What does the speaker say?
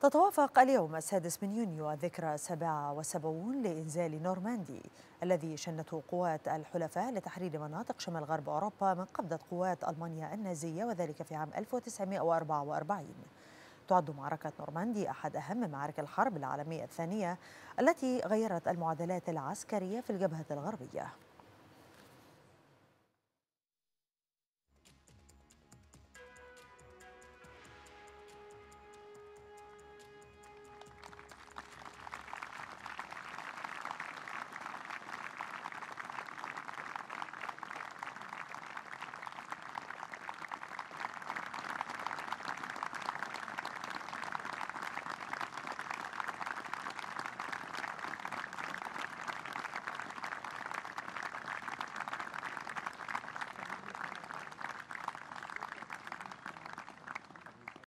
تتوافق اليوم السادس من يونيو الذكرى 77 لإنزال نورماندي الذي شنته قوات الحلفاء لتحرير مناطق شمال غرب أوروبا من قبضة قوات ألمانيا النازية وذلك في عام 1944 تعد معركة نورماندي أحد أهم معارك الحرب العالمية الثانية التي غيرت المعادلات العسكرية في الجبهة الغربية